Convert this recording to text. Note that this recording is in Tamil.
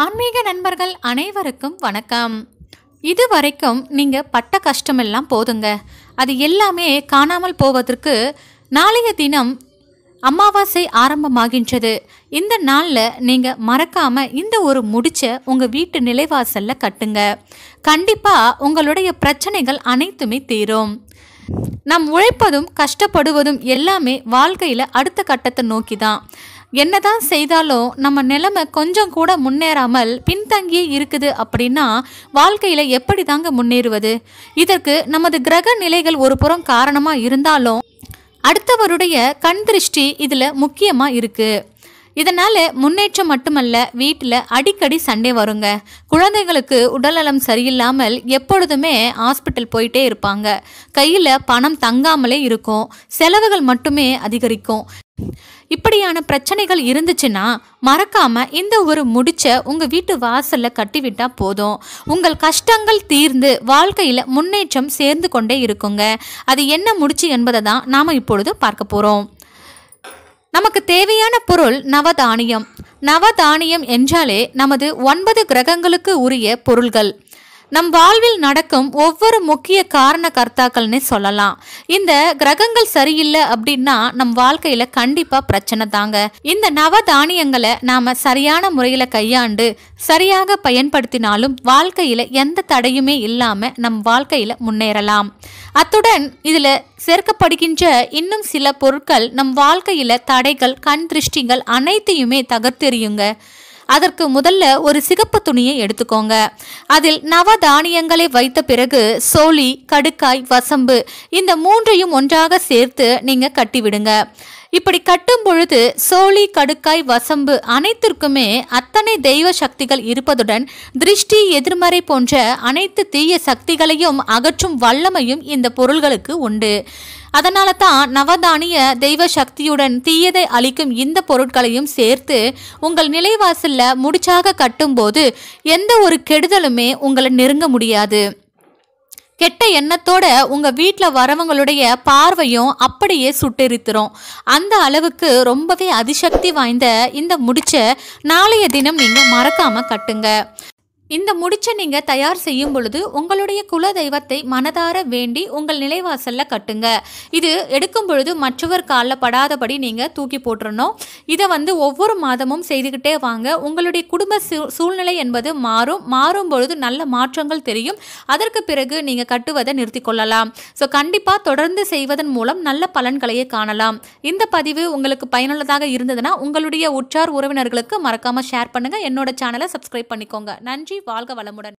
ஆன்மீக நண்பர்கள் அனைவருக்கும் வணக்கம் இது வரைக்கும் நீங்கள் பட்ட கஷ்டமெல்லாம் போதுங்க அது எல்லாமே காணாமல் போவதற்கு நாளைய தினம் அமாவாசை ஆரம்பமாகின்றது இந்த நாளில் நீங்கள் மறக்காமல் இந்த ஒரு முடிச்ச உங்கள் வீட்டு நிலைவாசலில் கட்டுங்க கண்டிப்பாக உங்களுடைய பிரச்சனைகள் அனைத்துமே தீரும் நாம் உழைப்பதும் கஷ்டப்படுவதும் எல்லாமே வாழ்க்கையில் அடுத்த கட்டத்தை நோக்கி தான் என்னதான் செய்தாலும் நம்ம நிலைமை கொஞ்சம் கூட முன்னேறாமல் பின்தங்கியே இருக்குது அப்படின்னா வாழ்க்கையில் எப்படி தாங்க முன்னேறுவது இதற்கு நமது கிரக நிலைகள் ஒரு புறம் காரணமாக இருந்தாலும் அடுத்தவருடைய கண் திருஷ்டி இதில் முக்கியமாக இருக்குது இதனால் முன்னேற்றம் மட்டுமல்ல வீட்டில் அடிக்கடி சண்டை வருங்க குழந்தைகளுக்கு உடல்நலம் சரியில்லாமல் எப்பொழுதுமே ஹாஸ்பிட்டல் போயிட்டே இருப்பாங்க கையில் பணம் தங்காமலே இருக்கும் செலவுகள் மட்டுமே அதிகரிக்கும் இப்படியான பிரச்சனைகள் இருந்துச்சுன்னா மறக்காம இந்த ஒரு முடிச்ச உங்க வீட்டு வாசல்ல கட்டிவிட்டா போதும் உங்கள் கஷ்டங்கள் தீர்ந்து வாழ்க்கையில முன்னேற்றம் சேர்ந்து கொண்டே இருக்குங்க அது என்ன முடிச்சு என்பதை தான் நாம இப்பொழுது பார்க்க போறோம் நமக்கு தேவையான பொருள் நவதானியம் நவதானியம் என்றாலே நமது ஒன்பது கிரகங்களுக்கு உரிய பொருள்கள் நம் வாழ்வில் நடக்கும் ஒவ்வொரு முக்கிய காரண கர்த்தாக்கள்னு சொல்லலாம் இந்த கிரகங்கள் சரியில்லை அப்படின்னா நம் வாழ்க்கையில கண்டிப்பா பிரச்சனை தாங்க இந்த நவ தானியங்களை நாம சரியான முறையில கையாண்டு சரியாக பயன்படுத்தினாலும் வாழ்க்கையில எந்த தடையுமே இல்லாம நம் வாழ்க்கையில முன்னேறலாம் அத்துடன் இதுல சேர்க்கப்படுகின்ற இன்னும் சில பொருட்கள் நம் வாழ்க்கையில தடைகள் கண் திருஷ்டிகள் அனைத்தையுமே தகர்த்தெறியுங்க அதற்கு முதல்ல ஒரு சிகப்பு துணியை எடுத்துக்கோங்க அதில் நவ தானியங்களை வைத்த பிறகு சோழி கடுக்காய் வசம்பு இந்த மூன்றையும் ஒன்றாக சேர்த்து நீங்கள் கட்டிவிடுங்க இப்படி கட்டும் பொழுது சோழி கடுக்காய் வசம்பு அனைத்திற்குமே அத்தனை தெய்வ சக்திகள் இருப்பதுடன் திருஷ்டி எதிர்மறை போன்ற அனைத்து தீய சக்திகளையும் அகற்றும் வல்லமையும் இந்த பொருள்களுக்கு உண்டு அதனால தான் நவதானிய தெய்வ சக்தியுடன் தீயதை அளிக்கும் இந்த பொருட்களையும் சேர்த்து உங்கள் நிலைவாசல்ல முடிச்சாக கட்டும்போது எந்த ஒரு கெடுதலுமே உங்களை நெருங்க முடியாது கெட்ட எண்ணத்தோட உங்க வீட்டில் வரவங்களுடைய பார்வையும் அப்படியே சுட்டெரித்துரும் அந்த அளவுக்கு ரொம்பவே அதிசக்தி வாய்ந்த இந்த முடிச்ச நாளைய தினம் நீங்க மறக்காம கட்டுங்க இந்த முடிச்ச நீங்க தயார் செய்யும் பொழுது உங்களுடைய குல தெய்வத்தை மனதார வேண்டி உங்கள் நிலைவாசல்ல கட்டுங்க இது எடுக்கும் பொழுது மற்றவர் காலில் படாதபடி நீங்க தூக்கி போட்டுறணும் இதை வந்து ஒவ்வொரு மாதமும் செய்துக்கிட்டே வாங்க உங்களுடைய குடும்ப சூழ்நிலை என்பது மாறும் மாறும் பொழுது நல்ல மாற்றங்கள் தெரியும் அதற்கு பிறகு நீங்க கட்டுவதை நிறுத்தி கொள்ளலாம் ஸோ கண்டிப்பா தொடர்ந்து செய்வதன் மூலம் நல்ல பலன்களையே காணலாம் இந்த பதிவு உங்களுக்கு பயனுள்ளதாக இருந்ததுன்னா உங்களுடைய உற்றார் உறவினர்களுக்கு மறக்காம ஷேர் பண்ணுங்க என்னோட சேனலை சப்ஸ்கிரைப் பண்ணிக்கோங்க நன்றி வாழ்க வளமுடன்